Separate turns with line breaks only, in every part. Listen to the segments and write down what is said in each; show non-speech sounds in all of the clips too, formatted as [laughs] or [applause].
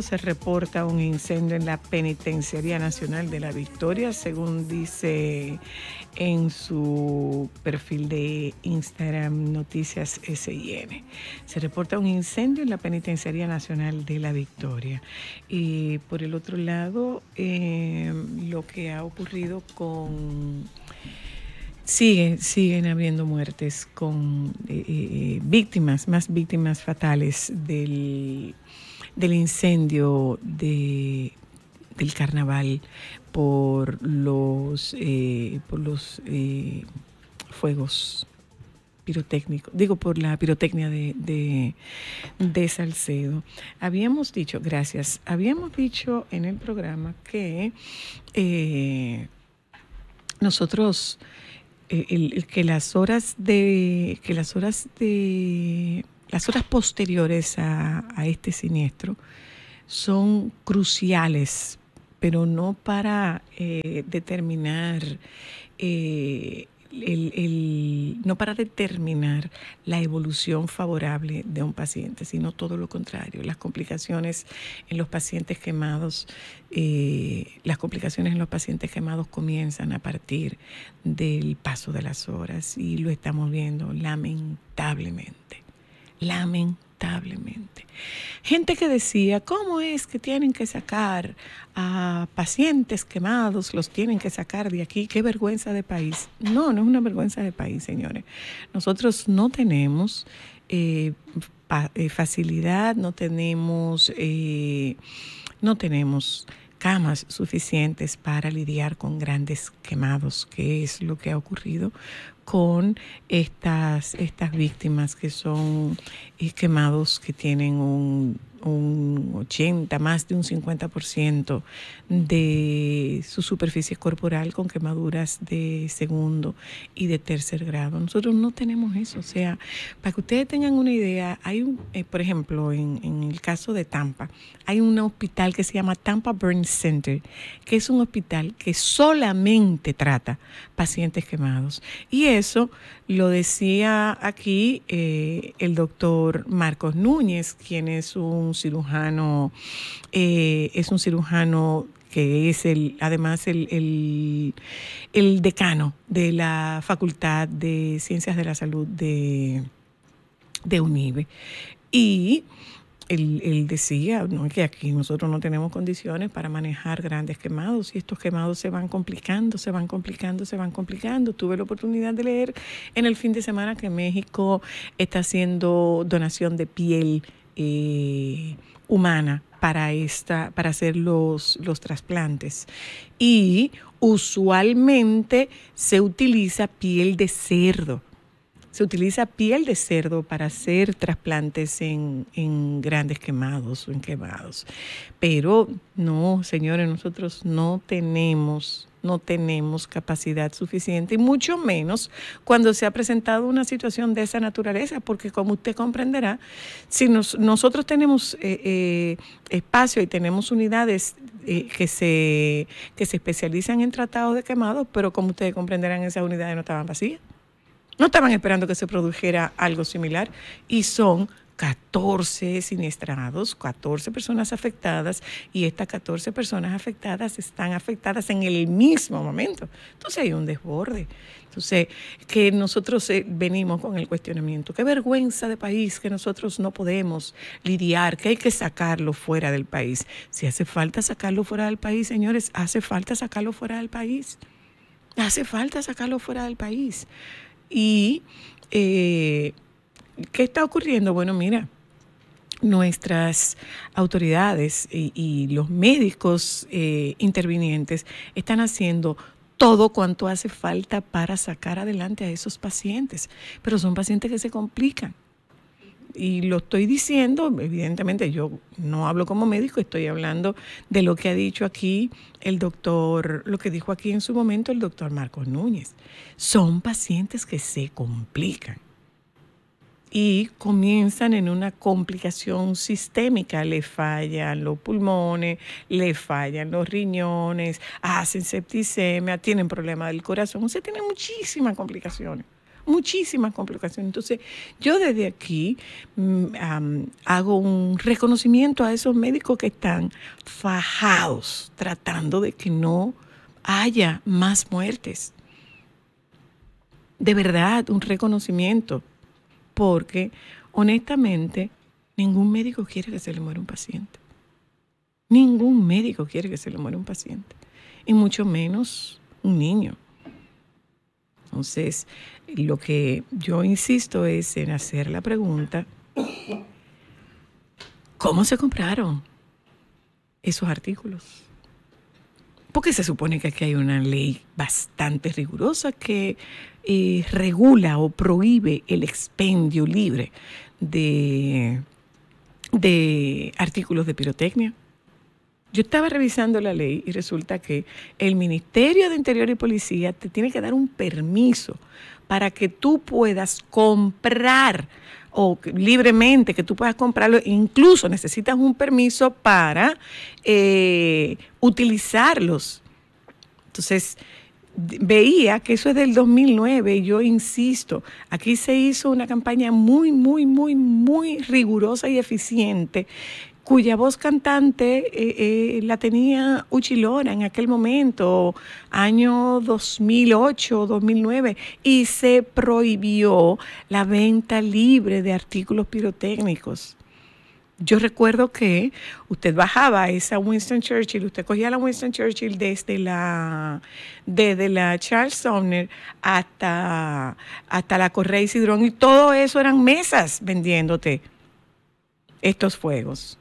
se reporta un incendio en la Penitenciaría Nacional de la Victoria, según dice en su perfil de Instagram Noticias SIN. Se reporta un incendio en la Penitenciaría Nacional de la Victoria. Y por el otro lado, em, lo que ha ocurrido con... Siguen, siguen habiendo muertes con eh, eh, eh, víctimas, más víctimas fatales del del incendio de, del carnaval por los, eh, por los eh, fuegos pirotécnicos, digo por la pirotecnia de, de, Salcedo. Habíamos dicho, gracias, habíamos dicho en el programa que eh, nosotros el, que las horas de que las horas de las horas posteriores a, este siniestro son cruciales, pero no para eh, determinar eh, no para determinar la evolución favorable de un paciente, sino todo lo contrario. Las complicaciones en los pacientes quemados, eh, las complicaciones en los pacientes quemados comienzan a partir del paso de las horas y lo estamos viendo lamentablemente lamentablemente. Gente que decía, ¿cómo es que tienen que sacar a pacientes quemados, los tienen que sacar de aquí? Qué vergüenza de país. No, no es una vergüenza de país, señores. Nosotros no tenemos eh, eh, facilidad, no tenemos, eh, no tenemos camas suficientes para lidiar con grandes quemados, que es lo que ha ocurrido con estas, estas víctimas que son eh, quemados que tienen un un 80, más de un 50% de su superficie corporal con quemaduras de segundo y de tercer grado. Nosotros no tenemos eso. O sea, para que ustedes tengan una idea, hay, eh, por ejemplo, en, en el caso de Tampa, hay un hospital que se llama Tampa Burn Center, que es un hospital que solamente trata pacientes quemados. Y eso lo decía aquí eh, el doctor Marcos Núñez, quien es un cirujano, eh, es un cirujano que es el, además el, decano de la Facultad de Ciencias de la Salud de, de UNIBE. Y él, decía ¿no? que aquí nosotros no tenemos condiciones para manejar grandes quemados y estos quemados se van complicando, se van complicando, se van complicando. Tuve la oportunidad de leer en el fin de semana que México está haciendo donación de piel eh, humana para esta para hacer los, los trasplantes y usualmente se utiliza piel de cerdo se utiliza piel de cerdo para hacer trasplantes en, grandes quemados o en quemados. Pero no, señores, nosotros no tenemos no tenemos capacidad suficiente y mucho menos cuando se ha presentado una situación de esa naturaleza, porque como usted comprenderá, si nosotros tenemos eh, eh, espacio y tenemos unidades eh, que, se, que se especializan en tratados de quemados, pero como ustedes comprenderán, esas unidades no estaban vacías. No estaban esperando que se produjera algo similar y son 14 siniestrados, 14 personas afectadas y estas 14 personas afectadas están afectadas en el mismo momento. Entonces hay un desborde. Entonces, que nosotros eh, venimos con el cuestionamiento, qué vergüenza de país que nosotros no podemos lidiar, que hay que sacarlo fuera del país. Si hace falta sacarlo fuera del país, señores, hace falta sacarlo fuera del país. Hace falta sacarlo fuera del país. ¿Y eh, qué está ocurriendo? Bueno, mira, nuestras autoridades y, los médicos eh, intervinientes están haciendo todo cuanto hace falta para sacar adelante a esos pacientes, pero son pacientes que se complican y lo estoy diciendo, evidentemente yo no hablo como médico, estoy hablando de lo que ha dicho aquí el doctor, lo que dijo aquí en su momento el doctor Marcos Núñez. Son pacientes que se complican y comienzan en una complicación sistémica. Le fallan los pulmones, le fallan los riñones, hacen septicemia, tienen problemas del corazón, se tienen muchísimas complicaciones muchísimas complicaciones. Entonces, yo desde aquí mm, hago un reconocimiento a esos médicos que están fajados tratando de que no haya más muertes. De verdad, un reconocimiento, porque honestamente ningún médico quiere que se le muera un paciente. Ningún médico quiere que se le muera un paciente, y mucho menos un niño. Entonces, lo que yo insisto es en hacer la pregunta, ¿cómo se compraron esos artículos? Porque se supone que aquí hay una ley bastante rigurosa que eh, regula o prohíbe el expendio libre de, de artículos de pirotecnia. Yo estaba revisando la ley y resulta que el Ministerio de Interior y Policía te tiene que dar un permiso para que tú puedas comprar o libremente que tú puedas comprarlo, incluso necesitas un permiso para eh, utilizarlos. Entonces, veía que eso es del 2009 yo insisto, aquí se hizo una campaña muy, muy, muy, muy rigurosa y eficiente cuya voz cantante eh, eh, la tenía Uchilora en aquel momento, año 2008, 2009, y se prohibió la venta libre de artículos pirotécnicos. Yo recuerdo que usted bajaba esa Winston Churchill, usted cogía la Winston Churchill desde la, la Charles Sumner hasta, hasta la Correa y y todo eso eran mesas vendiéndote estos fuegos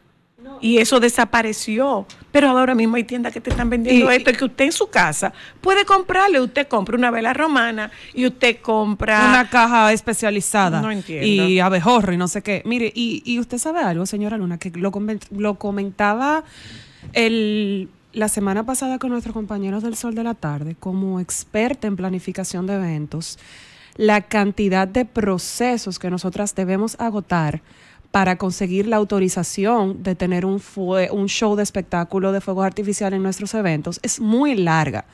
y eso desapareció. Pero ahora mismo hay tiendas que te están vendiendo esto y que usted en su casa puede comprarle. Usted compra una vela romana y usted compra.
Una caja especializada. No entiendo. Y abejorro y no sé qué. Mire, y, usted sabe algo, señora Luna, que lo, comentaba el la semana pasada con nuestros compañeros del Sol de la Tarde, como experta en planificación de eventos, la cantidad de procesos que nosotras debemos agotar para conseguir la autorización de tener un, un show de espectáculo de fuegos artificiales en nuestros eventos es muy larga.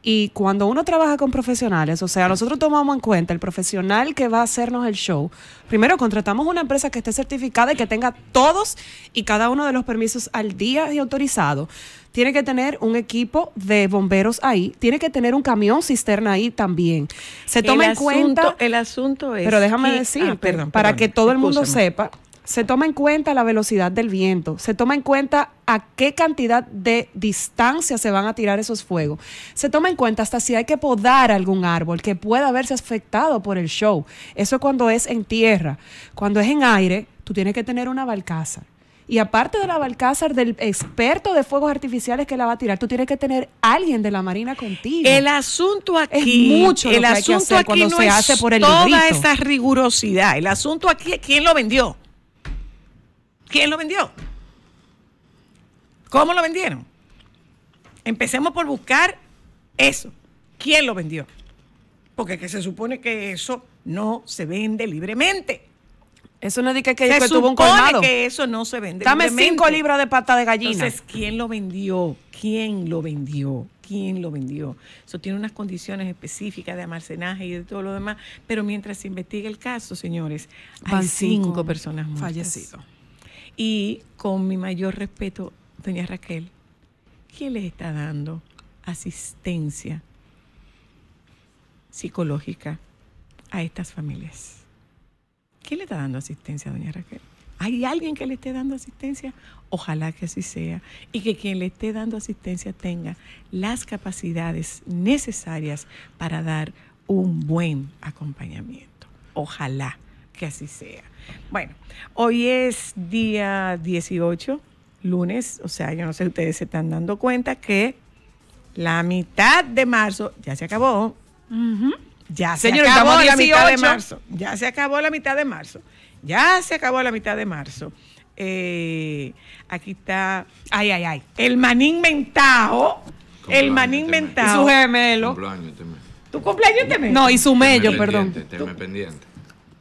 Y cuando uno trabaja con profesionales, o sea, nosotros tomamos en cuenta el profesional que va a hacernos el show. Primero, contratamos una empresa que esté certificada y que tenga todos y cada uno de los permisos al día y autorizado. Tiene que tener un equipo de bomberos ahí, tiene que tener un camión cisterna ahí también. Se toma en cuenta.
El asunto es. Pero déjame decir, ah, para que todo el mundo sepa
se toma en cuenta la velocidad del viento, se toma en cuenta a qué cantidad de distancia se van a tirar esos fuegos, se toma en cuenta hasta si hay que podar algún árbol que pueda haberse afectado por el show. Eso cuando es en tierra, cuando es en aire, tú tienes que tener una balcaza. Y aparte de la Balcázar, del experto de fuegos artificiales que la va a tirar, tú tienes que tener alguien de la Marina contigo.
El asunto aquí. Es mucho el asunto aquí no se hace por el toda esa rigurosidad. El asunto aquí es quién lo vendió. ¿Quién lo vendió? ¿Cómo lo vendieron? Empecemos por buscar eso. ¿Quién lo vendió? Porque se supone que eso no se vende libremente. Eso no dice que, que se tuvo un colmado. que eso no se vende. Dame cinco libras de pata de gallina. Entonces, ¿quién lo vendió? ¿Quién lo vendió? ¿Quién lo vendió? Eso tiene unas condiciones específicas de almacenaje y de todo lo demás. Pero mientras se investiga el caso, señores,
hay cinco, personas muertas.
Y con mi mayor respeto, doña Raquel, ¿quién le está dando asistencia psicológica a estas familias? ¿Quién le está dando asistencia, doña Raquel? ¿Hay alguien que le esté dando asistencia? Ojalá que así sea. Y que quien le esté dando asistencia tenga las capacidades necesarias para dar un buen acompañamiento. Ojalá que así sea. Bueno, hoy es día 18, lunes, o sea, yo no sé ustedes se están dando cuenta que la mitad de marzo ya se acabó. Ya se acabó la mitad de marzo. Ya se acabó la mitad de marzo. Ya se acabó la mitad de marzo. Eh, aquí está. Ay, ay, ay. El manín mentajo. El manín este mentado. mentajo. Y su
gemelo. Cumpleaños, este
¿Tu cumpleaños este No, y su mello, perdón.
pendiente.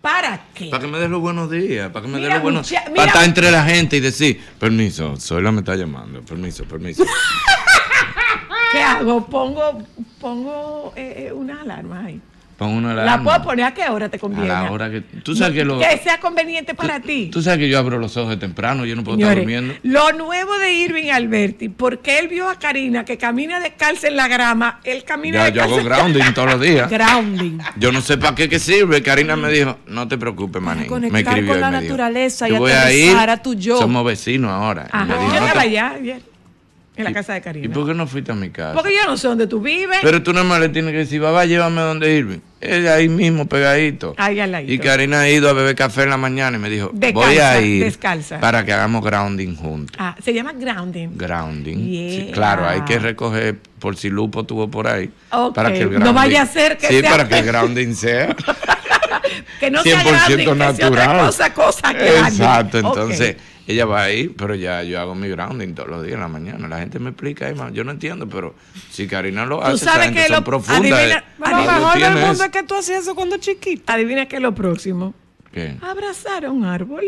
¿Para qué? Para que me des los buenos días, para que me des los buenos días. Para estar entre la gente y decir, permiso, Sola me está llamando, permiso, permiso. [laughs]
¿Qué hago? Pongo, pongo eh, eh, una alarma ahí.
¿La puedo
poner a qué hora te conviene? A la
hora que. Tú sabes que lo. Que
sea conveniente para
ti. Tú sabes que yo abro los ojos de temprano, yo no puedo estar durmiendo.
Lo nuevo de Irving Alberti, porque él vio a Karina que camina descalza en la grama, él camina ya, Yo hago grounding
todos los días. Yo no sé para qué que sirve. Karina mm. me dijo, no te preocupes, maní. Me escribió. con la
naturaleza
y voy a, ir, a
tu yo. Somos vecinos ahora. Ajá. yo
me dijo, en la casa de Karina.
¿Y por qué no fuiste a mi casa? Porque
yo no sé dónde tú vives. Pero
tú nomás le tienes que decir, papá, llévame donde irme. Es ahí mismo, pegadito.
Ahí al lado. Y
Karina ha ido a beber café en la mañana y me dijo, voy a ir descalza. para que hagamos grounding juntos.
Ah, ¿se llama grounding?
Grounding.
Sí, claro, hay que
recoger por si Lupo tuvo por ahí. Para que no vaya a ser que sea... Sí, para que el [laughs] grounding sea...
[laughs] que no sea grounding, natural. Que cosa, que Exacto, entonces...
Ella va ahí, pero ya yo hago mi grounding todos los días en la mañana. La gente me explica, yo no entiendo, pero si Karina lo hace, esa gente que son profundas. lo mejor del mundo es
que tú hacías eso cuando chiquita. Adivina qué es lo próximo. ¿Qué? Abrazar a un árbol.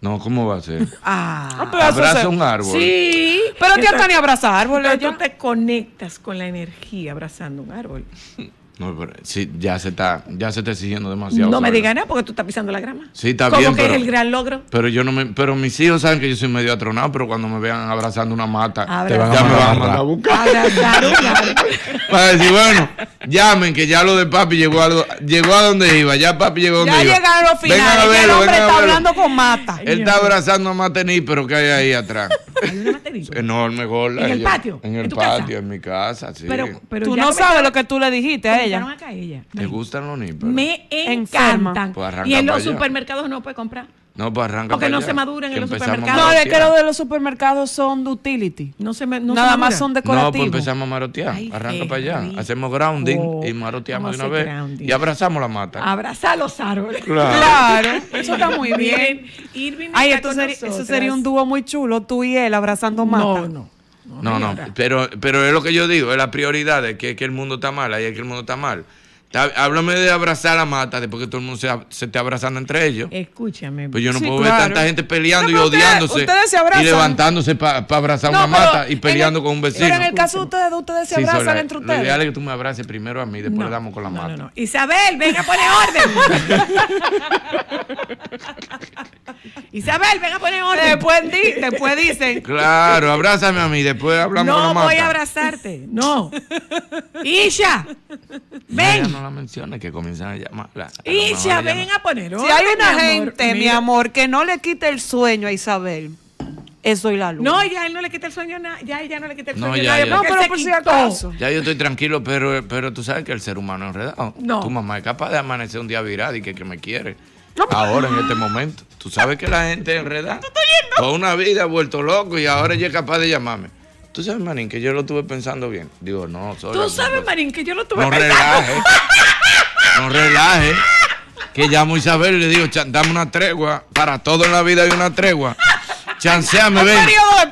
No, ¿cómo va a ser?
Ah, ah abraza un árbol. Sí, pero te están ni abraza árboles. Pero tú te conectas con la energía abrazando un árbol. [laughs]
No, sí, ya se está, ya se está exigiendo demasiado. No me digas
nada porque tú estás pisando la grama.
Sí, está bien. que es el gran logro? Pero yo no me, pero mis hijos saben que yo soy medio atronado, pero cuando me vean abrazando una mata, ya me van a a buscar. Para [laughs] decir, bueno, llamen que ya lo de papi llegó a, llegó a donde iba, ya papi llegó a donde ya iba. Ya llegaron
los finales, el hombre
está hablando
con mata.
Él está abrazando a Matení, pero ¿qué hay ahí atrás? Enorme ¿En el patio? En el patio, en mi casa, Pero,
tú no sabes lo que tú le dijiste a ella.
Me gustan los
Me encantan. Pues y en los supermercados no puede comprar.
No, pues arranca. Porque no se maduran en los supermercados. No, es que los
de los supermercados son de utility. No se, Nada más son decorativos. No, pues
empezamos a marotear. arranca para allá. Hacemos grounding y maroteamos de una vez. Y abrazamos la mata.
Abrazar los árboles.
Claro.
[laughs] Eso está muy bien. Ay, eso sería un dúo muy chulo, tú y él abrazando mata. No, no.
No, no, pero, pero es lo que yo digo, es la prioridad es que, que el mundo está mal, ahí es que el mundo está mal. Háblame de abrazar a Mata, después que todo el mundo se, esté abrazando entre ellos.
Escúchame. Pues yo no puedo ver tanta gente peleando y odiándose. Ustedes se abrazan. Y levantándose
para abrazar a una mata y peleando con un vecino. Pero en el caso
de ustedes, ustedes se abrazan entre ustedes. Lo ideal es que
tú me abraces primero a mí, después damos con la mata.
Isabel, venga a poner orden. [laughs] Isabel, venga a poner orden. Después, después dicen.
Claro, abrázame a mí, después hablamos con la mata. No voy a
abrazarte. No. Isha,
ven menciona menciones, que comienzan a llamarla. y si ven a
poner Si hay una gente, mi amor, que no le quite el sueño
a Isabel. Eso y la luz. No, ya él no le quita el sueño nada. Ya no le quita el sueño No, pero por si acaso.
Ya yo estoy tranquilo, pero, pero tú sabes que el ser humano es enredado. Tu mamá es capaz de amanecer un día virado y que, que me quiere. ahora, en este momento. Tú sabes que la gente enredada. Toda una vida ha vuelto loco y ahora ella es capaz de llamarme. Tú sabes, Marín, que yo lo estuve pensando bien. Digo, no, soy. Tú sabes,
Marín, que yo lo estuve no pensando. Relaje,
[laughs] no relaje. Que llamo a Isabel y le digo, dame una tregua. Para todo en la vida hay una tregua. Chanceame, ven.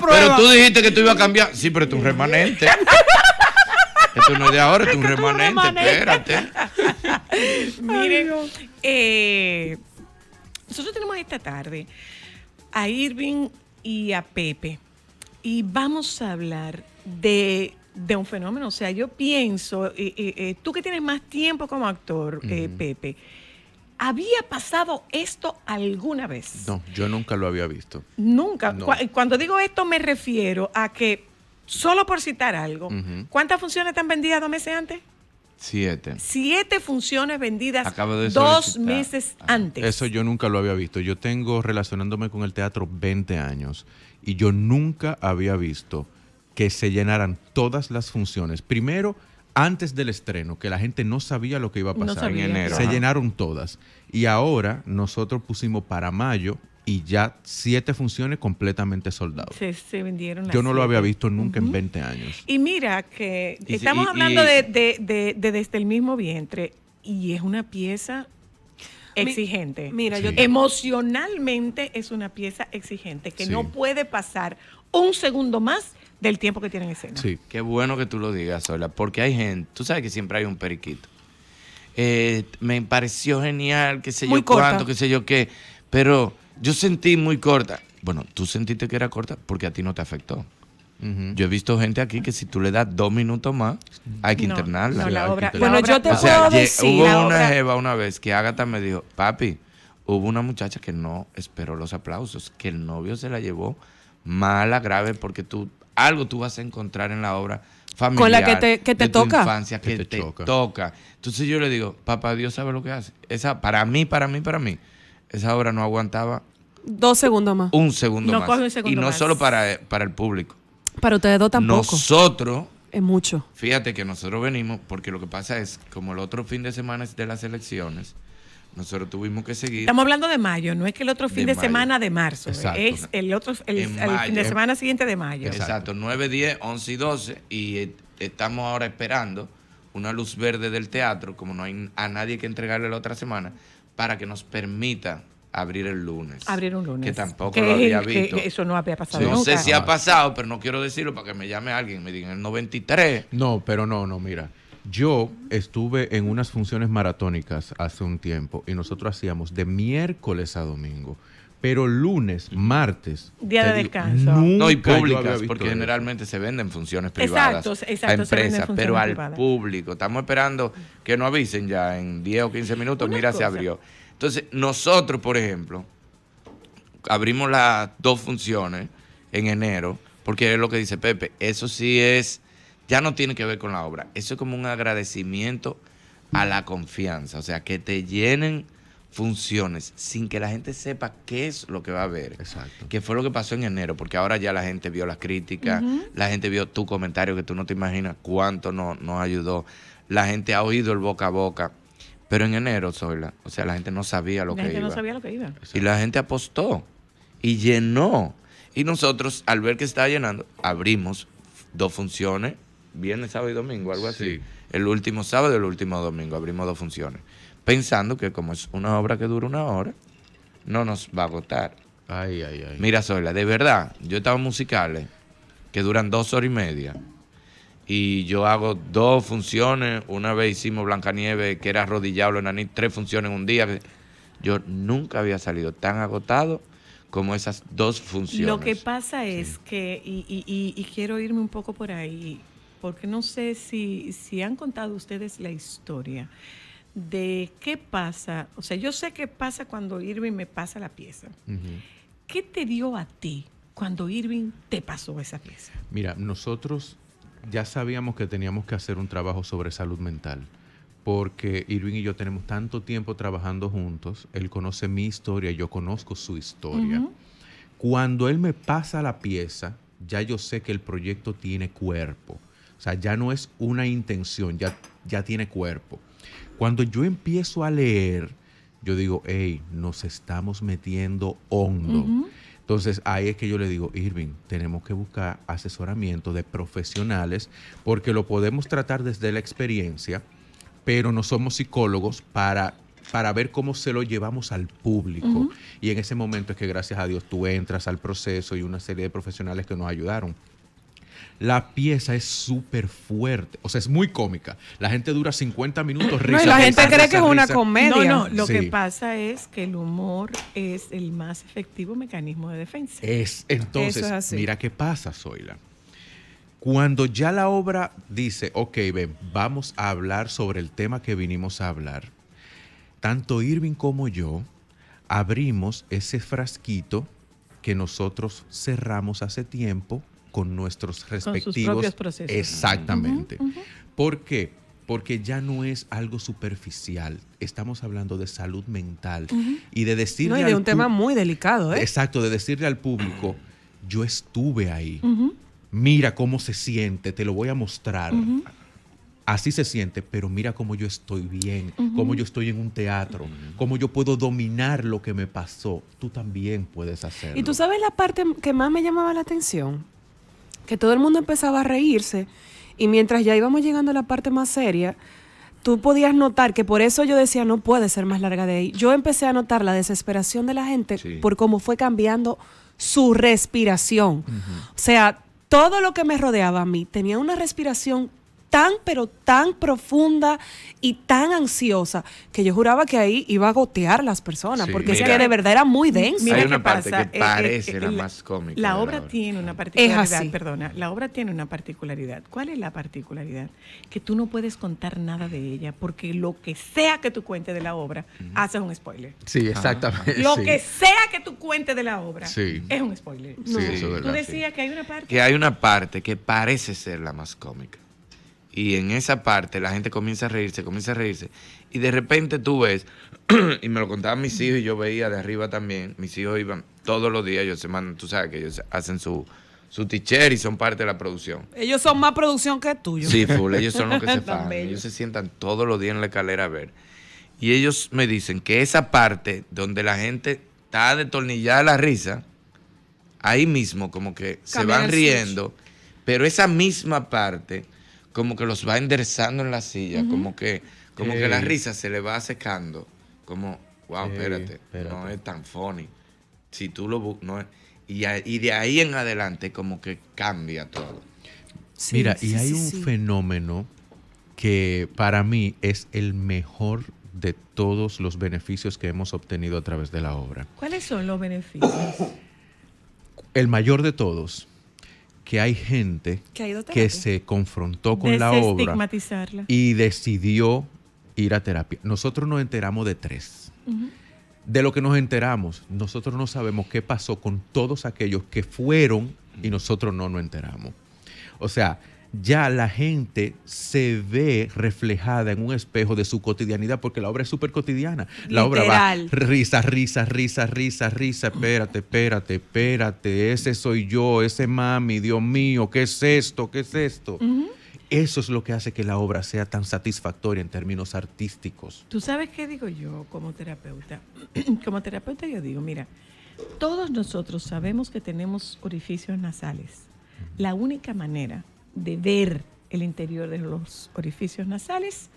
Pero tú dijiste que tú ibas a cambiar. Sí, pero es un remanente. [laughs] Esto no es de ahora, esto es un remanente. Espérate.
[laughs] Miren, eh, nosotros tenemos esta tarde a Irving y a Pepe y vamos a hablar de, un fenómeno. O sea, yo pienso, eh, eh, eh, tú que tienes más tiempo como actor, Pepe, ¿Había pasado esto alguna vez?
No, yo nunca lo había visto.
Nunca. Cuando digo esto me refiero a que, solo por citar algo, ¿cuántas funciones están vendidas dos meses antes?
Siete.
Siete funciones vendidas dos meses antes. Eso
yo nunca lo había visto. Yo tengo relacionándome con el teatro 20 años y yo nunca había visto que se llenaran todas las funciones. Primero, antes del estreno, que la gente no sabía lo que iba a pasar. en enero. Se llenaron todas. Y ahora nosotros pusimos para mayo y ya siete funciones completamente soldadas.
Se, vendieron. Las Yo no lo había
visto nunca en 20 años.
Y mira que estamos hablando desde el mismo vientre y es una pieza exigente. Mira, yo emocionalmente es una pieza exigente que no puede pasar un segundo más del tiempo que tiene tienen escena. Sí,
qué bueno que tú lo digas, Sola, porque hay gente, tú sabes que siempre hay un periquito. Eh, me pareció genial, qué sé yo cuánto, qué sé yo qué, pero yo sentí muy corta. Bueno, tú sentiste que era corta porque a ti no te afectó. Yo he visto gente aquí que si tú le das dos minutos más, hay que internarla. la obra, bueno, yo te o puedo sea, decir. Hubo una una vez que Agatha me dijo, papi, hubo una muchacha que no esperó los aplausos, que el novio se la llevó mala, grave, porque tú algo tú vas a encontrar en la obra familiar. Con la que te, de toca. infancia, que, te, toca. Entonces yo le digo, papá Dios sabe lo que hace. Esa, para mí, para mí, para mí, esa obra no aguantaba.
Dos segundos más.
Un segundo más. y no solo eh, para el público
para ustedes dos tampoco.
Nosotros. Es mucho. Fíjate que nosotros venimos, porque lo que pasa es, como el otro fin de semana de las elecciones, nosotros tuvimos que seguir. Estamos
hablando de mayo, no es que el otro fin de, semana de marzo, es el otro el, fin de semana siguiente de mayo. Exacto.
Exacto, 9, 10, 11 y 12 y eh, estamos ahora esperando una luz verde del teatro, como no hay a nadie que entregarle la otra semana, para que nos permita abrir el lunes. Abrir un lunes. Que tampoco lo había visto. eso no había pasado No sé si ha pasado, pero no quiero decirlo para que me llame alguien me digan el 93.
No, pero no, no, mira. Yo estuve en unas funciones maratónicas hace un tiempo y nosotros hacíamos de miércoles a domingo. Pero lunes,
martes. Día de descanso. No, hay públicas, porque generalmente se venden funciones privadas exacto, exacto, a pero al público. Estamos esperando que nos avisen ya en 10 o 15 minutos. mira, se abrió. Entonces, nosotros, por ejemplo, abrimos las dos funciones en enero, porque es lo que dice Pepe, eso sí es, ya no tiene que ver con la obra, eso es como un agradecimiento a la confianza, o sea, que te llenen funciones sin que la gente sepa qué es lo que va a ver. Exacto. Que fue lo que pasó en enero, porque ahora ya la gente vio las críticas, la gente vio tu comentario que tú no te imaginas cuánto nos ayudó, la gente ha oído el boca a boca. Pero en enero, Zoila, o sea, la gente no sabía lo la que gente no sabía lo que iba. Y la gente apostó y llenó. Y nosotros, al ver que estaba llenando, abrimos dos funciones, viernes, sábado y domingo, algo así. El último sábado y el último domingo abrimos dos funciones. Pensando que como es una obra que dura una hora, no nos va a agotar. Ay, ay, ay. Mira, Zoila, de verdad, yo he estado en musicales que duran dos horas y media y yo hago dos funciones. Una vez hicimos Blancanieve que era arrodillado, Anís, tres funciones en un día. Yo nunca había salido tan agotado como esas dos funciones. Lo que
pasa es que, y, quiero irme un poco por ahí, porque no sé si, si han contado ustedes la historia de qué pasa, o sea, yo sé qué pasa cuando Irving me pasa la pieza. ¿Qué te dio a ti cuando Irving te pasó esa pieza?
Mira, nosotros ya sabíamos que teníamos que hacer un trabajo sobre salud mental, porque Irwin y yo tenemos tanto tiempo trabajando juntos, él conoce mi historia, yo conozco su historia. Cuando él me pasa la pieza, ya yo sé que el proyecto tiene cuerpo. O sea, ya no es una intención, ya, ya tiene cuerpo. Cuando yo empiezo a leer, yo digo, hey, nos estamos metiendo hondo. Entonces ahí es que yo le digo, Irving, tenemos que buscar asesoramiento de profesionales porque lo podemos tratar desde la experiencia, pero no somos psicólogos para para ver cómo se lo llevamos al público. Y en ese momento es que gracias a Dios tú entras al proceso y una serie de profesionales que nos ayudaron la pieza es súper fuerte. O sea, es muy cómica. La gente dura 50 minutos risa. No, la gente cree que es una comedia. No, no, lo que pasa
es que el humor es el más efectivo mecanismo de defensa.
Es, entonces, mira qué pasa, Zoila. Cuando ya la obra dice, ok, ven, vamos a hablar sobre el tema que vinimos a hablar, tanto Irving como yo abrimos ese frasquito que nosotros cerramos hace tiempo con nuestros respectivos. Con sus procesos. Exactamente. ¿Por qué? Porque ya no es algo superficial. Estamos hablando de salud mental y de decirle. No, y de un tema muy delicado, ¿eh? Exacto, de decirle al público: Yo estuve ahí. Mira cómo se siente, te lo voy a mostrar así se siente, pero mira cómo yo estoy bien, cómo yo estoy en un teatro, cómo yo puedo dominar lo que me pasó. Tú también puedes hacerlo. Y
tú sabes la parte que más me llamaba la atención, que todo el mundo empezaba a reírse y mientras ya íbamos llegando a la parte más seria, tú podías notar que por eso yo decía no puede ser más larga de ahí. Yo empecé a notar la desesperación de la gente por cómo fue cambiando su respiración. O sea, todo lo que me rodeaba a mí tenía una respiración tan, pero tan profunda y tan ansiosa que yo juraba que ahí iba a gotear las personas, porque es que de verdad era muy denso. hay una
parte que eh, parece eh, la más cómica. La obra,
tiene una particularidad, perdona, la obra tiene una particularidad. ¿Cuál es la particularidad? Que tú no puedes contar nada de ella, porque lo que sea que tú cuentes de la obra, haces un spoiler.
Sí, ah. exactamente. Lo que
sea que tú cuentes de la obra, es un spoiler. sí, tú decías que hay una parte. Que hay
una parte que parece ser la más cómica y en esa parte la gente comienza a reírse, comienza a reírse. Y de repente tú ves, [clears throat] y me lo contaban mis hijos y yo veía de arriba también, mis hijos iban todos los días, ellos se mandan, tú sabes que ellos hacen su, su y son parte de la producción.
Ellos son más producción que tuyo. Sí, full, ellos son los que se fan. [laughs] Ellos
se sientan todos los días en la escalera a ver. Y ellos me dicen que esa parte donde la gente está detornillada la risa, ahí mismo como que se van riendo, pero esa misma parte como que los va enderezando en la silla, como que como que la risa se le va secando, como, wow, espérate, no es tan funny. Si tú lo no es, y, de ahí en adelante como que cambia todo.
Mira, y hay un fenómeno que para mí es el mejor de todos los beneficios que hemos obtenido a través de la obra.
¿Cuáles son los beneficios?
El mayor de todos que hay gente que, se confrontó con la obra y decidió ir a terapia. Nosotros nos enteramos de tres. De lo que nos enteramos, nosotros no sabemos qué pasó con todos aquellos que fueron y nosotros no nos enteramos. O sea, ya la gente se ve reflejada en un espejo de su cotidianidad, porque la obra es súper cotidiana. La obra va risa, risa, risa, risa, risa, espérate, espérate, espérate, ese soy yo, ese mami, Dios mío, ¿qué es esto? ¿Qué es esto? Eso es lo que hace que la obra sea tan satisfactoria en términos artísticos.
Tú sabes qué digo yo como terapeuta. [clears throat] como terapeuta yo digo, mira, todos nosotros sabemos que tenemos orificios nasales. La única manera de ver el interior de los orificios nasales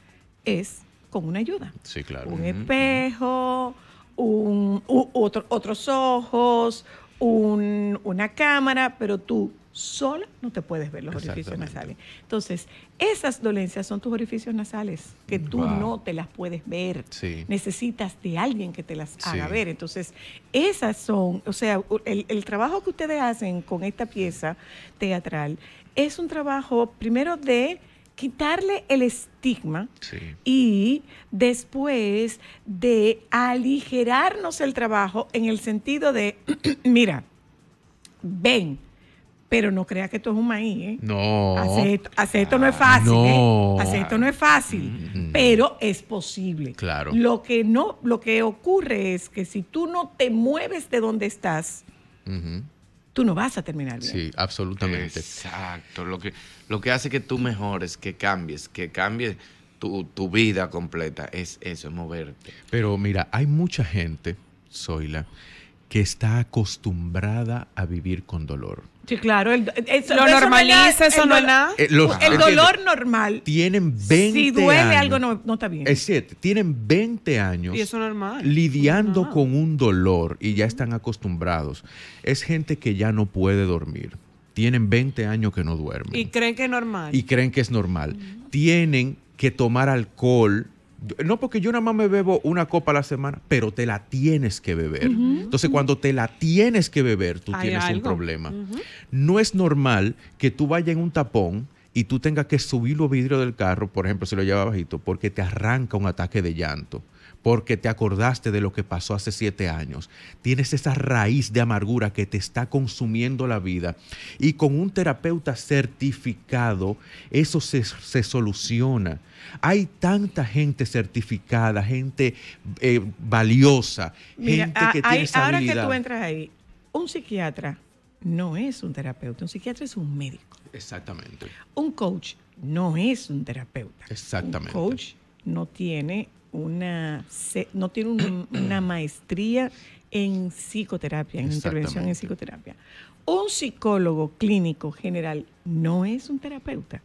es con una ayuda. Sí, claro. Un espejo, un, otro, otros ojos, una cámara, pero tú sola no te puedes ver los orificios nasales. Entonces, esas dolencias son tus orificios nasales, que tú no te las puedes ver. Necesitas de alguien que te las haga ver. Entonces, esas son, o sea, el, trabajo que ustedes hacen con esta pieza teatral es un trabajo primero de quitarle el estigma y después de aligerarnos el trabajo en el sentido de, [clears throat] mira, ven, pero no creas que esto es un maíz. ¿eh? No. Hacer esto, no es fácil. ¿eh? Hacer esto no es fácil, mm. pero es posible. Claro. Lo que no, lo que ocurre es que si tú no te mueves de donde estás, tú no vas a terminar bien. Sí,
absolutamente. Exacto. Lo que, lo que hace que tú mejores, que cambies, que cambies tu, tu vida completa, es eso, es moverte.
Pero mira, hay mucha gente, Zoila, que está acostumbrada a vivir con dolor.
Sí, claro. Eh, lo normaliza, eso no es El, eh, dolor normal.
Tienen 20 Si duele algo,
no, está bien. Es
cierto. Tienen 20 años. Y eso
normal.
Lidiando ah. con
un dolor y ya están acostumbrados. Es gente que ya no puede dormir. Tienen 20 años que no duermen.
Y creen que es normal. Y
creen que es normal. Tienen que tomar alcohol no porque yo nada más me bebo una copa a la semana, pero te la tienes que beber. Entonces, cuando te la tienes que beber, tú tienes un problema. No es normal que tú vayas en un tapón y tú tengas que subir los vidrios del carro, por ejemplo, si lo lleva bajito, porque te arranca un ataque de llanto porque te acordaste de lo que pasó hace siete años. Tienes esa raíz de amargura que te está consumiendo la vida. Y con un terapeuta certificado, eso se, soluciona. Hay tanta gente certificada, gente eh, valiosa, gente que tiene Ahora que tú entras
ahí, un psiquiatra no es un terapeuta, un psiquiatra es un médico.
Exactamente.
Un coach no es un terapeuta.
Exactamente.
Un coach no tiene una, no tiene [clears throat] una maestría en psicoterapia, en intervención en psicoterapia. Un psicólogo clínico general no es un terapeuta.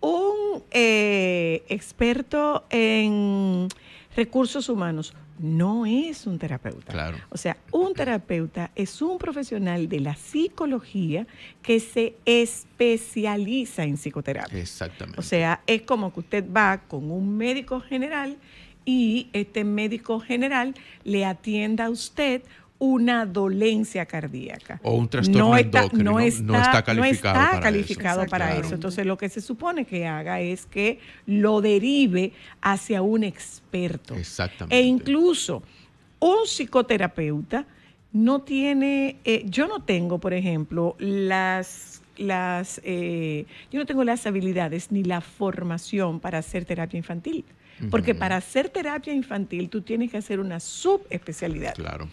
Un eh, experto en recursos humanos no es un terapeuta. Claro. O sea, un terapeuta es un profesional de la psicología que se especializa en psicoterapia. Exactamente. O sea, es como que usted va con un médico general y este médico general le atienda a usted una dolencia cardíaca.
O un trastorno no está, No está, no está calificado, para, eso.
Entonces, lo que se supone que haga es que lo derive hacia un experto.
Exactamente.
E incluso un psicoterapeuta no tiene. Eh, yo no tengo, por ejemplo, las. las eh, yo no tengo las habilidades ni la formación para hacer terapia infantil. Porque para hacer terapia infantil tú tienes que hacer una subespecialidad. Claro.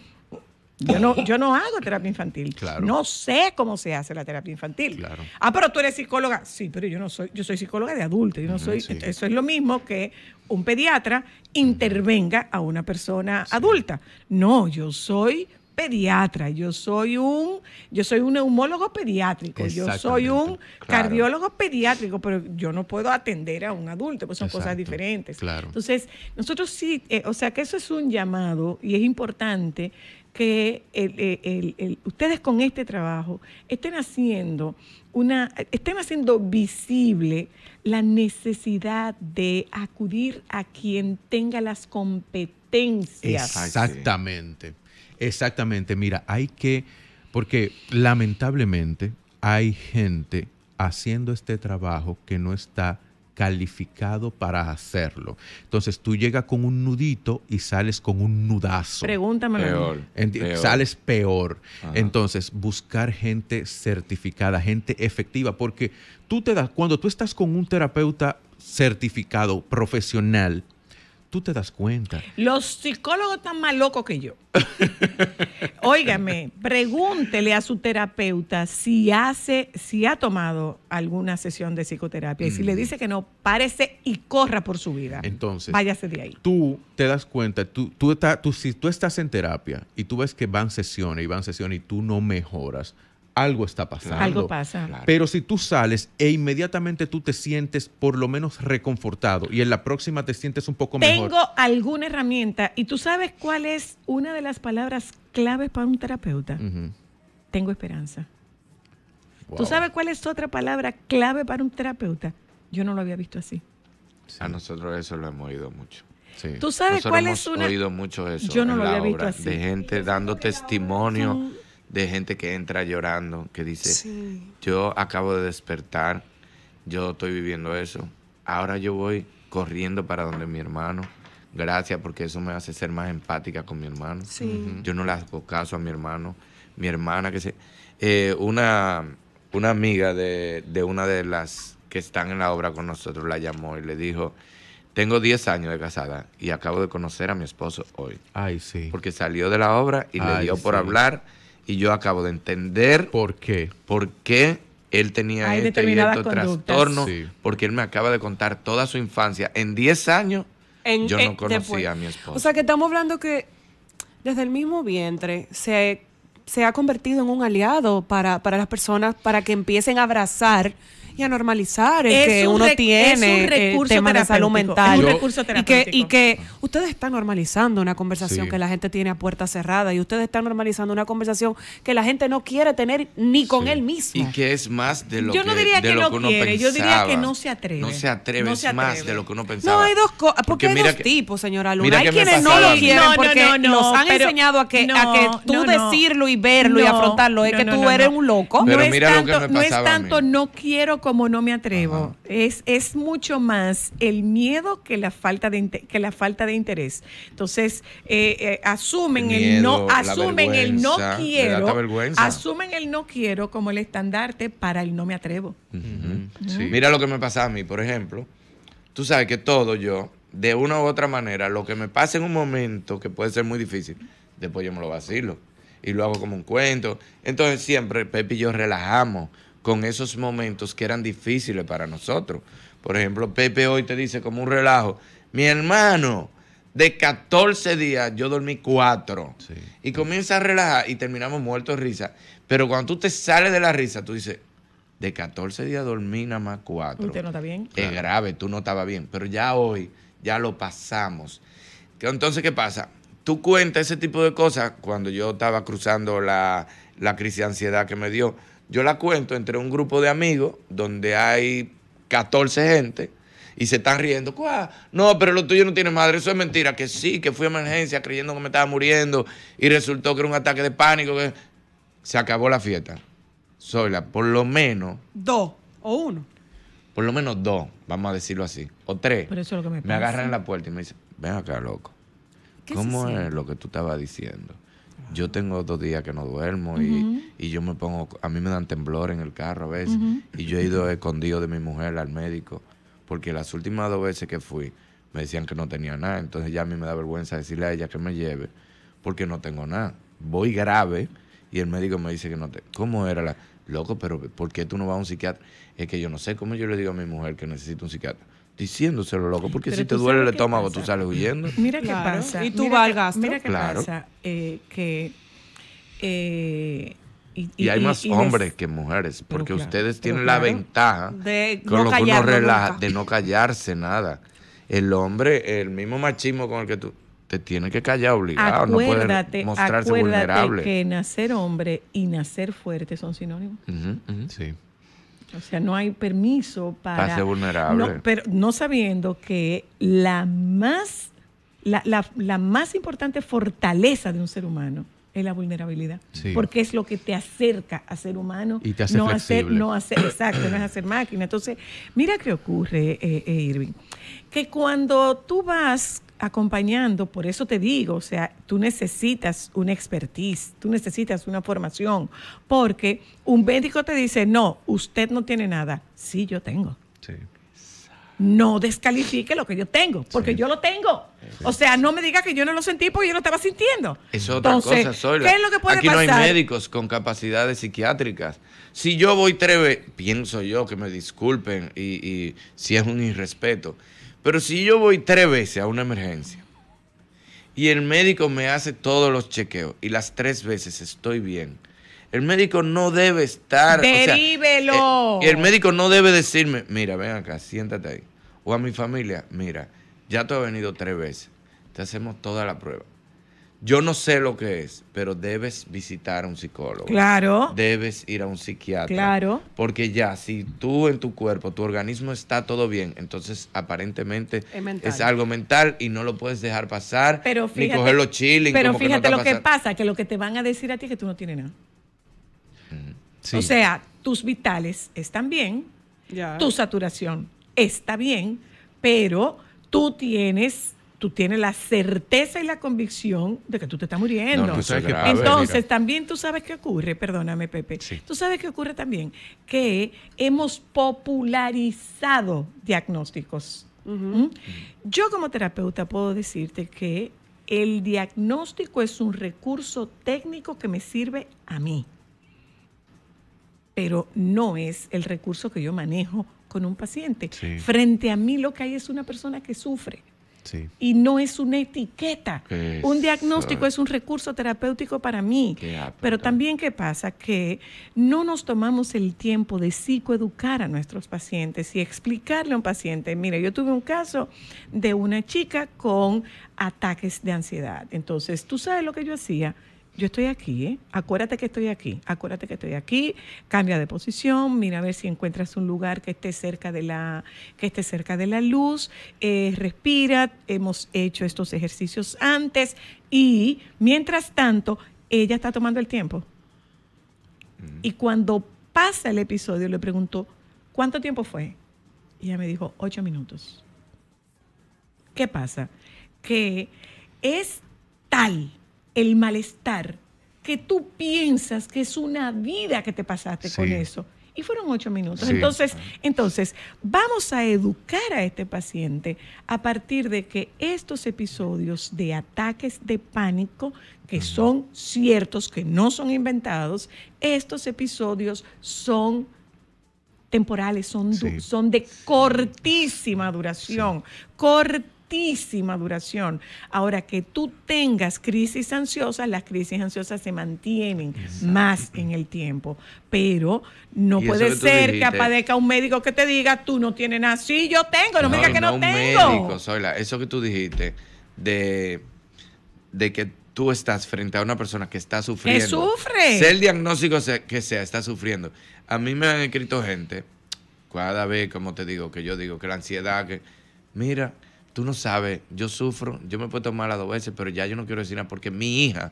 Yo no, yo no hago terapia infantil. Claro. No sé cómo se hace la terapia infantil. Claro. Ah, pero tú eres psicóloga. Sí, pero yo no soy, yo soy psicóloga de adulto. Yo no soy, Eso es lo mismo que un pediatra intervenga a una persona adulta. No, yo soy pediatra, yo soy un, yo soy un neumólogo pediátrico, yo soy un cardiólogo pediátrico, pero yo no puedo atender a un adulto, pues son cosas diferentes. Entonces, nosotros sí, eh, o sea que eso es un llamado y es importante que eh, ustedes con este trabajo estén haciendo una, estén haciendo visible la necesidad de acudir a quien tenga las competencias. Exactamente.
Exactamente, mira, hay que, porque lamentablemente hay gente haciendo este trabajo que no está calificado para hacerlo. Entonces tú llegas con un nudito y sales con un nudazo. Pregúntame. Peor, Sales peor. Entonces buscar gente certificada, gente efectiva, porque tú te das, cuando tú estás con un terapeuta certificado, profesional, tú te das cuenta.
Los psicólogos están más locos que yo. [laughs] Óigame, pregúntele a su terapeuta si hace, si ha tomado alguna sesión de psicoterapia. Y si le mm. dice que no, párese y corra por su vida. Entonces, váyase de ahí.
Tú te das cuenta, tú, tú, si tú estás en terapia y tú ves que van sesiones y van sesiones y tú no mejoras, algo está pasando. Algo pasa. Pero si tú sales e inmediatamente tú te sientes por lo menos reconfortado y en la próxima te sientes un poco mejor. Tengo
alguna herramienta y tú sabes cuál es una de las palabras claves para un terapeuta. Tengo esperanza. ¿Tú sabes cuál es otra palabra clave para un terapeuta? Yo no lo había visto así.
A nosotros eso lo hemos oído mucho. ¿Tú sabes cuál es una? mucho Yo no lo había visto así. De gente dando testimonio de gente que entra llorando, que dice, yo acabo de despertar, yo estoy viviendo eso, ahora yo voy corriendo para donde mi hermano. Gracias porque eso me hace ser más empática con mi hermano. Yo no le hago caso a mi hermano. Mi hermana que se... Eh, una, una amiga de, una de las que están en la obra con nosotros la llamó y le dijo, tengo 10 años de casada y acabo de conocer a mi esposo hoy. Ay, sí. Porque salió de la obra y le dio por hablar y yo acabo de entender por qué, por qué él tenía este trastorno. porque él me acaba de contar toda su infancia. En 10 años
yo no eh, conocía a mi esposa. O sea que estamos hablando que desde el mismo vientre se, se ha convertido en un aliado para, para las personas para que empiecen a abrazar y a normalizar el es que uno tiene eh, un de salud mental. Y que, ustedes están normalizando una conversación que la gente tiene a puerta cerrada y ustedes están normalizando una conversación que la gente no quiere tener ni con él mismo.
Y que es más de lo que Yo no diría que no quiere, yo diría que no se atreve. No se atreve, más de lo que uno pensaba. No, hay dos
cosas, porque, hay dos tipos, señora Luna. Hay quienes no lo quieren porque nos han enseñado a que, a que tú decirlo y verlo y afrontarlo es que tú eres un
loco. no es tanto no quiero como no me atrevo. Es, es, mucho más el miedo que la falta de, que la falta de interés. Entonces, eh, eh, asumen el, no, asumen el no quiero, asumen el no quiero como el estandarte para el no me atrevo. Mira
lo que me pasa a mí, por ejemplo. Tú sabes que todo yo, de una u otra manera, lo que me pasa en un momento que puede ser muy difícil, después yo me lo vacilo y lo hago como un cuento. Entonces siempre Pepe y yo relajamos, con esos momentos que eran difíciles para nosotros. Por ejemplo, Pepe hoy te dice como un relajo, mi hermano, de 14 días yo dormí 4. Y comienza a relajar y terminamos muertos de risa. Pero cuando tú te sales de la risa, tú dices, de 14 días dormí nada más 4.
¿Usted no está bien? Es
grave, tú no estabas bien. Pero ya hoy, ya lo pasamos. Entonces, ¿qué pasa? Tú cuentas ese tipo de cosas cuando yo estaba cruzando la, la crisis de ansiedad que me dio yo la cuento entre un grupo de amigos donde hay 14 gente y se están riendo. No, pero lo tuyo no tiene madre, eso es mentira. Que sí, que fui a emergencia creyendo que me estaba muriendo y resultó que era un ataque de pánico. Que... Se acabó la fiesta. Sola, por lo menos. Dos o uno. Por lo menos dos, vamos a decirlo así. O tres. Pero
eso es lo que
me, me agarran en
la puerta y me dicen, ven acá, loco. ¿Cómo es, lo que tú estabas diciendo? yo tengo dos días que no duermo y, yo me pongo, a mí me dan temblor en el carro a veces y yo he ido escondido de mi mujer al médico porque las últimas dos veces que fui me decían que no tenía nada, entonces ya a mí me da vergüenza decirle a ella que me lleve porque no tengo nada. Voy grave y el médico me dice que no te... ¿Cómo era la... Loco, pero ¿por qué tú no vas a un psiquiatra? Es que yo no sé cómo yo le digo a mi mujer que necesito un psiquiatra diciéndoselo, loco, porque si te duele el estómago, tú sales huyendo.
Mira qué pasa. Y tú valgas, vas Mira qué pasa. Eh, que. Eh,
y, hay más hombres que mujeres, porque ustedes tienen la ventaja de con no lo de no callarse nada. El hombre, el mismo machismo con el que tú te tiene que callar obligado, no puede mostrarse vulnerable. que
nacer hombre y nacer fuerte son sinónimos. Sí. O sea, no hay permiso para... ser vulnerable. No, pero no sabiendo que la más, la, más importante fortaleza de un ser humano es la vulnerabilidad. Porque es lo que te acerca a ser humano. Y te hace no hacer, no hacer, exacto, no es hacer máquina. Entonces, mira qué ocurre, eh, eh, Irving. Que cuando tú vas acompañando, por eso te digo, o sea, tú necesitas una expertise, tú necesitas una formación, porque un médico te dice, no, usted no tiene nada, sí, yo tengo. No descalifique lo que yo tengo, porque yo lo tengo. O sea, no me diga que yo no lo sentí porque yo lo estaba sintiendo. Es otra cosa, soy ¿qué es lo que puede Aquí no hay médicos
con capacidades psiquiátricas. Si yo voy treve pienso yo, que me disculpen y si es un irrespeto, pero si yo voy tres veces a una emergencia y el médico me hace todos los chequeos y las tres veces estoy bien, el médico no debe estar.
¡Deríbelo! O el, eh, el,
médico no debe decirme, mira, ven acá, siéntate ahí. O a mi familia, mira, ya te has venido tres veces. Te hacemos toda la prueba. Yo no sé lo que es, pero debes visitar a un psicólogo.
Claro.
Debes ir a un psiquiatra. Claro. Porque ya, si tú en tu cuerpo, tu organismo está todo bien, entonces aparentemente es, algo mental y no lo puedes dejar pasar. Pero fíjate, ni Pero fíjate lo que
pasa, que lo que te van a decir a ti es que tú no tienes nada. O sea, tus vitales están bien, tu saturación está bien, pero tú tienes tú tienes la certeza y la convicción de que tú te estás muriendo. Entonces, también tú sabes qué ocurre, perdóname Pepe, tú sabes qué ocurre también, que hemos popularizado diagnósticos. ¿Mm? Yo como terapeuta puedo decirte que el diagnóstico es un recurso técnico que me sirve a mí, pero no es el recurso que yo manejo con un paciente. Frente a mí lo que hay es una persona que sufre y no es una etiqueta. Un diagnóstico es un recurso terapéutico para mí. Pero también, ¿qué pasa? Que no nos tomamos el tiempo de psicoeducar a nuestros pacientes y explicarle a un paciente, mire, yo tuve un caso de una chica con ataques de ansiedad. Entonces, ¿tú sabes lo que yo hacía? yo estoy aquí, ¿eh? acuérdate que estoy aquí, acuérdate que estoy aquí, cambia de posición, mira a ver si encuentras un lugar que esté cerca de la, que esté cerca de la luz, eh, respira, hemos hecho estos ejercicios antes y mientras tanto, ella está tomando el tiempo. Mm. Y cuando pasa el episodio, le pregunto, ¿cuánto tiempo fue? Y ella me dijo, ocho minutos. ¿Qué pasa? Que es tal el malestar que tú piensas que es una vida que te pasaste con eso. Y fueron ocho minutos. Entonces, entonces, vamos a educar a este paciente a partir de que estos episodios de ataques de pánico, que son ciertos, que no son inventados, estos episodios son temporales, son, son de cortísima duración, cortísima duración. Ahora que tú tengas crisis ansiosas, las crisis ansiosas se mantienen más en el tiempo, pero no puede ser que apadezca un médico que te diga, tú no tienes nada, sí, yo tengo, no, me digas que no, tengo. Médico,
Eso que tú dijiste de, de que tú estás frente a una persona que está sufriendo. Que sufre. Sea el diagnóstico que sea, está sufriendo. A mí me han escrito gente, cada vez, como te digo, que yo digo, que la ansiedad, que. Mira, tú no sabes, yo sufro, yo me puedo tomar las dos veces, pero ya yo no quiero decir nada porque mi hija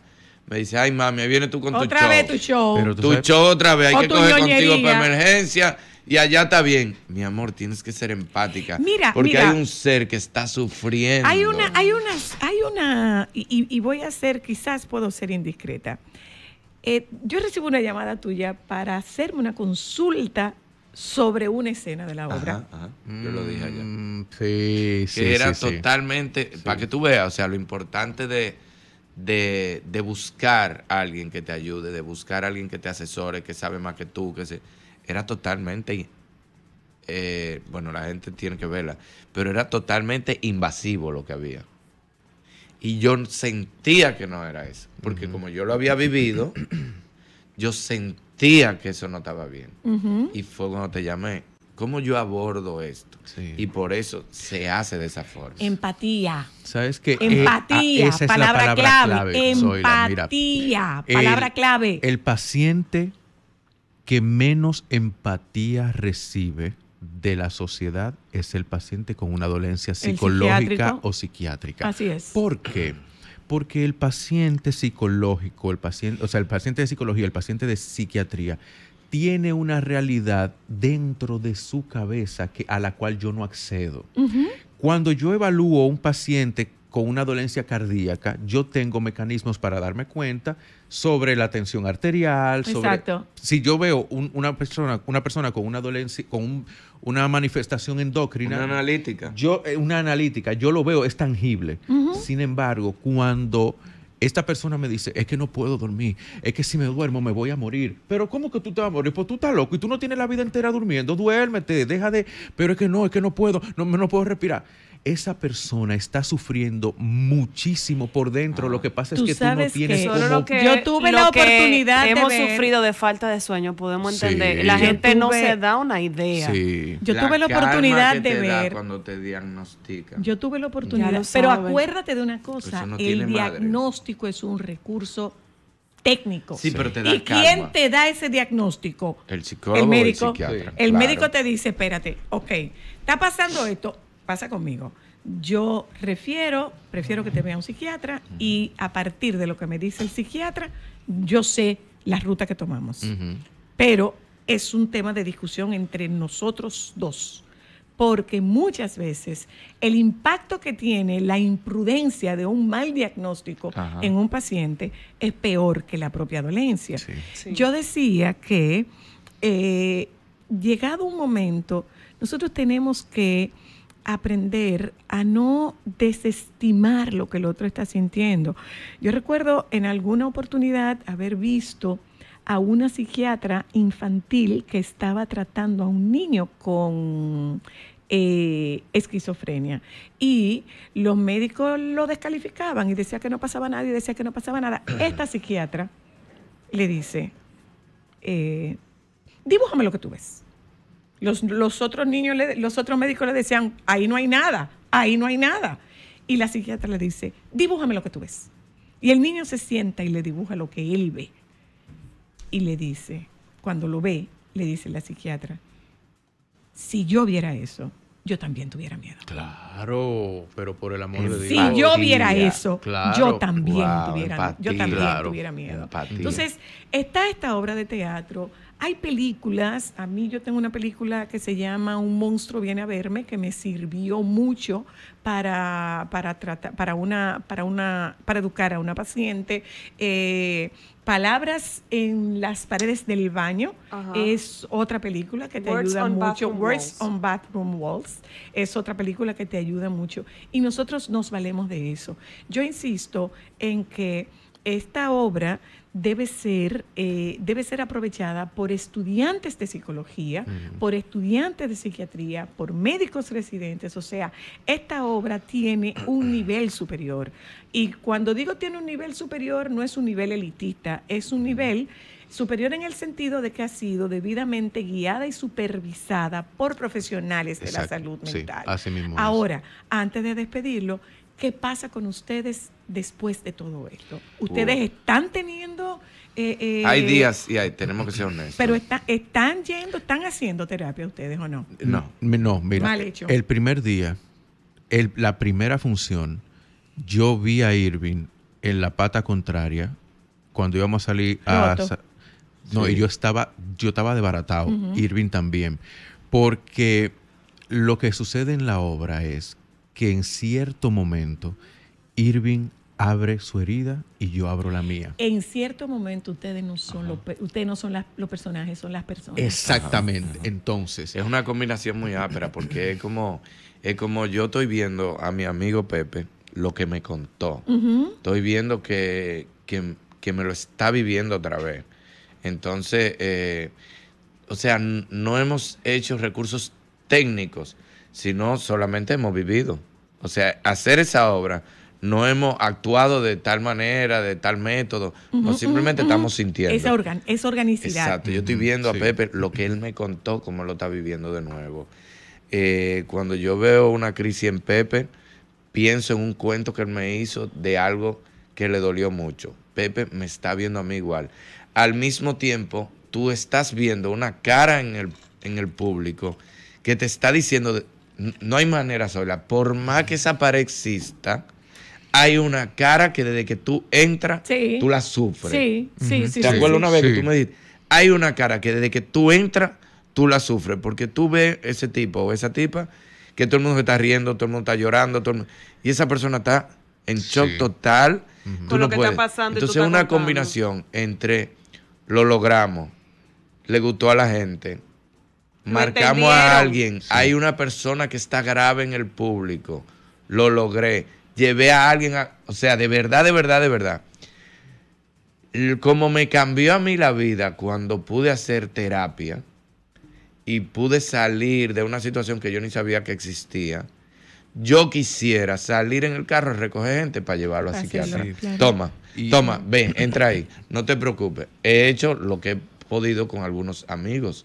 me dice, ay mami, ahí viene tú con tu show. Otra vez tu show. Pero tu show otra vez, hay que coger contigo para emergencia y allá está bien. Mi amor, tienes que ser empática. Mira, porque hay un ser que está sufriendo. Hay
una, hay una, hay una, y, voy a ser, quizás puedo ser indiscreta. Eh, yo recibo una llamada tuya para hacerme una consulta sobre una escena de la obra.
Yo lo dije allá. Mm, sí, que sí, era totalmente, para que tú veas, o sea, lo importante de, de, buscar a alguien que te ayude, de buscar a alguien que te asesore, que sabe más que tú, que se, era totalmente, eh, bueno, la gente tiene que verla, pero era totalmente invasivo lo que había. Y yo sentía que no era eso, porque como yo lo había vivido, yo sentía sentía que eso no estaba bien. Y fue cuando te llamé. ¿Cómo yo abordo esto? Y por eso se hace de esa forma.
Empatía.
¿Sabes qué? Eh, empatía. Ah, esa es palabra, la
palabra clave. empatía. palabra clave. El
paciente que menos empatía recibe de la sociedad es el paciente con una dolencia psicológica o psiquiátrica. Así es. ¿Por qué? Porque el paciente psicológico, el paciente, o sea, el paciente de psicología, el paciente de psiquiatría, tiene una realidad dentro de su cabeza que, a la cual yo no accedo. Cuando yo evalúo a un paciente con una dolencia cardíaca, yo tengo mecanismos para darme cuenta sobre la tensión arterial, sobre si yo veo una persona, una persona con una dolencia, con una manifestación endocrina, una analítica, yo eh, una analítica, yo lo veo es tangible. Sin embargo, cuando esta persona me dice, es que no puedo dormir, es que si me duermo me voy a morir. Pero ¿cómo que tú te vas a morir? Pues tú estás loco y tú no tienes la vida entera durmiendo, duérmete, deja de, pero es que no, es que no puedo, no, no puedo respirar esa persona está sufriendo muchísimo por dentro. lo que pasa es que tú no tienes Yo
tuve la oportunidad de ver hemos sufrido de falta de sueño,
podemos entender.
La gente no se
da una idea.
Sí. Yo tuve la oportunidad de ver. cuando te diagnostican. Yo
tuve la oportunidad. Pero acuérdate de una cosa, el diagnóstico es un recurso técnico. Sí, pero te da ¿Y quién te da ese diagnóstico?
El psicólogo, el médico. El, psiquiatra, el médico
te dice, espérate, ok, está pasando esto, pasa conmigo. Yo refiero, prefiero que te vea un psiquiatra y a partir de lo que me dice el psiquiatra, yo sé la ruta que tomamos. Pero es un tema de discusión entre nosotros dos, porque muchas veces el impacto que tiene la imprudencia de un mal diagnóstico en un paciente es peor que la propia dolencia. Yo decía que eh, llegado un momento, nosotros tenemos que aprender a no desestimar lo que el otro está sintiendo. Yo recuerdo en alguna oportunidad haber visto a una psiquiatra infantil que estaba tratando a un niño con eh, esquizofrenia. Y los médicos lo descalificaban y decía que no pasaba nada y decía que no pasaba nada. Esta psiquiatra le dice, eh, dibújame lo que tú ves. Los, otros niños, los otros médicos le decían, ahí no hay nada, ahí no hay nada. Y la psiquiatra le dice, dibújame lo que tú ves. Y el niño se sienta y le dibuja lo que él ve. Y le dice, cuando lo ve, le dice la psiquiatra, si yo viera eso, yo también tuviera miedo.
Claro, pero por el amor de Dios. Si yo viera eso, yo también, tuviera, yo también tuviera miedo. Entonces,
está esta obra de teatro hay películas, a mí yo tengo una película que se llama Un monstruo viene a verme, que me sirvió mucho para, tratar, para, una, para, una, para educar a una paciente. Eh, Palabras en las paredes del baño es otra película que te ayuda mucho. Words on Bathroom Walls es otra película que te ayuda mucho. Y nosotros nos valemos de eso. Yo insisto en que esta obra debe ser, eh, debe ser aprovechada por estudiantes de psicología, por estudiantes de psiquiatría, por médicos residentes. O sea, esta obra tiene un nivel superior. Y cuando digo tiene un nivel superior, no es un nivel elitista, es un nivel superior en el sentido de que ha sido debidamente guiada y supervisada por profesionales de la salud mental. Ahora, antes de despedirlo, ¿Qué pasa con ustedes después de todo esto? ¿Ustedes están teniendo... Eh, eh, hay días
y tenemos que ser honestos. Pero
están yendo, están haciendo terapia ustedes o no?
No, mm, no, mira. Mal hecho. El primer
día, la primera función, yo vi a Irving en la pata contraria cuando íbamos a salir a... No, y yo estaba, yo estaba desbaratado, Irving también, porque lo que sucede en la obra es que en cierto momento Irving abre su
herida y yo abro la mía.
En cierto momento ustedes no son, los, ustedes no son los personajes, son las personas. Exactamente.
Entonces. Es una combinación muy ápera porque es como, es como yo estoy viendo a mi amigo Pepe lo que me contó. Estoy viendo que, me lo está viviendo otra vez. Entonces, eh, o sea, no hemos hecho recursos técnicos sino solamente hemos vivido. O sea, hacer esa obra, no hemos actuado de tal manera, de tal método, no simplemente estamos sintiendo. Esa,
organ esa organicidad. Exacto,
yo estoy viendo a Pepe lo que él me contó, cómo lo está viviendo de nuevo. Eh, cuando yo veo una crisis en Pepe, pienso en un cuento que él me hizo de algo que le dolió mucho. Pepe me está viendo a mí igual. Al mismo tiempo, tú estás viendo una cara el, en el público que te está diciendo, no hay manera sola. Por más que esa pared exista, hay una cara que desde que tú entras, tú la sufres. Sí,
sí, sí. ¿Te acuerdas una vez que tú me
dijiste? Hay una cara que desde que tú entras, tú la sufres, porque tú ves ese tipo o esa tipa que todo el mundo se está riendo, todo el mundo está llorando, todo y esa persona está en shock total. lo que está pasando. Entonces es una combinación entre lo logramos, le gustó a la gente, marcamos a alguien, hay una persona que está grave en el público, lo logré, llevé a alguien, o sea, de verdad, de verdad, de verdad. Como me cambió a mí la vida cuando pude hacer terapia y pude salir de una situación que yo ni sabía que existía, yo quisiera salir en el carro y recoger gente para llevarlo a psiquiatra. Toma, toma, ven, entra ahí, no te preocupes. He hecho lo que he podido con algunos amigos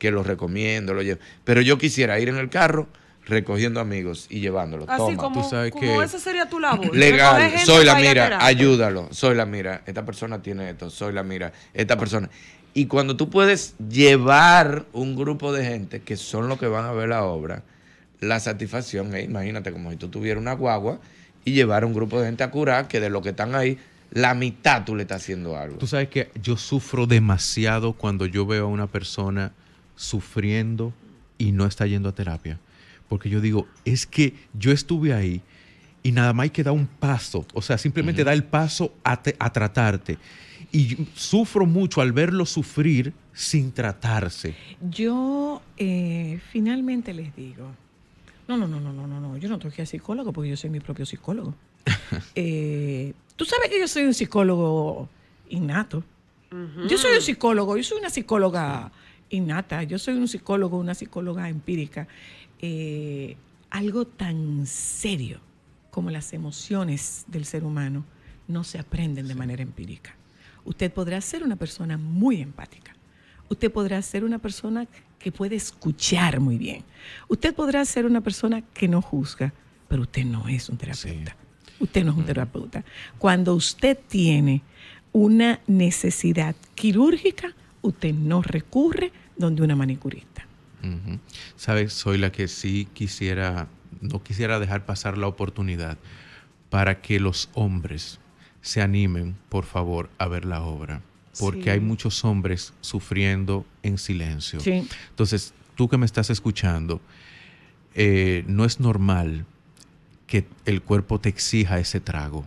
que lo recomiendo, lo llevo. Pero yo quisiera ir en el carro recogiendo amigos y llevándolos. Así como, ¿Tú sabes esa
sería tu labor. Legal, soy la mira,
ayúdalo, soy la mira, esta persona tiene esto, soy la mira, esta persona. Y cuando tú puedes llevar un grupo de gente que son los que van a ver la obra, la satisfacción, es, imagínate como si tú tuvieras una guagua y llevar un grupo de gente a curar, que de los que están ahí, la mitad tú le estás haciendo algo. Tú
sabes que yo sufro demasiado cuando yo veo a una persona sufriendo y no está yendo a terapia. Porque yo digo, es que yo estuve ahí y nada más hay que dar un paso, o sea, simplemente da el paso a, tratarte. Y sufro mucho al verlo sufrir sin tratarse.
Yo eh, finalmente les digo, no, no, no, no, no, no, yo no tengo psicólogo porque yo soy mi propio psicólogo. [laughs] Eh, tú sabes que yo soy un psicólogo innato. Yo soy un psicólogo, yo soy una psicóloga innata, yo soy un psicólogo, una psicóloga empírica, eh, algo tan serio como las emociones del ser humano no se aprenden de manera empírica. Usted podrá ser una persona muy empática. Usted podrá ser una persona que puede escuchar muy bien. Usted podrá ser una persona que no juzga, pero usted no es un terapeuta. Usted no es un mm. terapeuta. Cuando usted tiene una necesidad quirúrgica, usted no recurre donde una manicurista.
Sabes, soy la que sí quisiera, no quisiera dejar pasar la oportunidad para que los hombres se animen, por favor, a ver la obra. Porque hay muchos hombres sufriendo en silencio. Entonces, tú que me estás escuchando, eh, no es normal que el cuerpo te exija ese trago.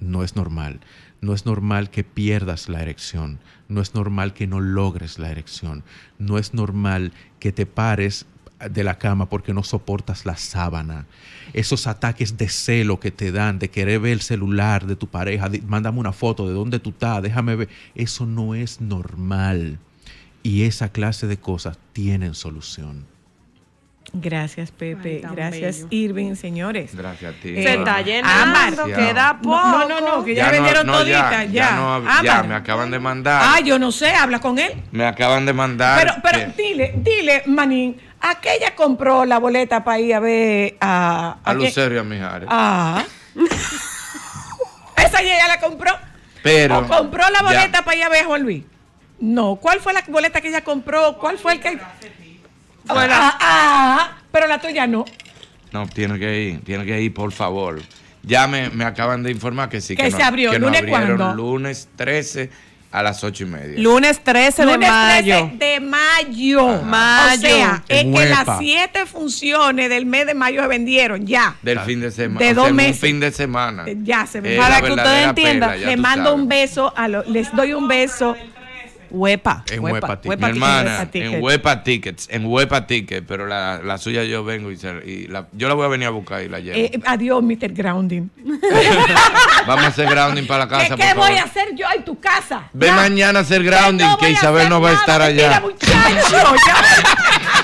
No es normal. No es normal que pierdas la erección, no es normal que no logres la erección, no es normal que te pares de la cama porque no soportas la sábana. Esos ataques de celo que te dan, de querer ver el celular de tu pareja, mándame una foto de dónde tú estás, déjame ver. Eso no es normal. Y esa clase de cosas tienen solución.
Gracias, Pepe. Gracias, Irving, señores.
Gracias a ti. Eh, se está
llenando, queda poco. No, no, no, que ya, vendieron no, ya. Ya, me
acaban de mandar. Ah,
yo no sé, habla con él.
Me acaban de mandar. Pero, pero
dile, dile, Manín, ella compró la boleta para ir a ver
a. A, a Lucero y a Mijares.
Ah. [laughs] Esa ella la compró.
Pero. O compró la boleta
para ir a ver a Juan Luis. No, ¿cuál fue la boleta que ella compró? ¿Cuál fue el que.? Ah, ah, ah, pero la tuya no.
No, tiene que ir, tiene que ir, por favor. Ya me, acaban de informar que sí. Que, se abrió. Que ¿Lunes Lunes 13 a las 8 y media. Lunes 13 de
mayo.
13 de mayo. O sea, es que las siete funciones del mes de mayo se vendieron ya. Del fin
de semana. De dos meses. fin de semana.
Ya se vendieron. Para que ustedes entiendan, le mando un beso, a les doy un beso. Huepa. En Huepa, Tickets.
Mi hermana, en Huepa Tickets. En Huepa Tickets. Pero la, la suya yo vengo y, yo la voy a venir a buscar y la llevo.
Eh, adiós, Mr. Grounding. [laughs]
Vamos a hacer grounding para la casa. ¿Qué, voy a
hacer yo en tu casa? Ve
mañana a hacer grounding, que, Isabel no va a estar allá. [laughs]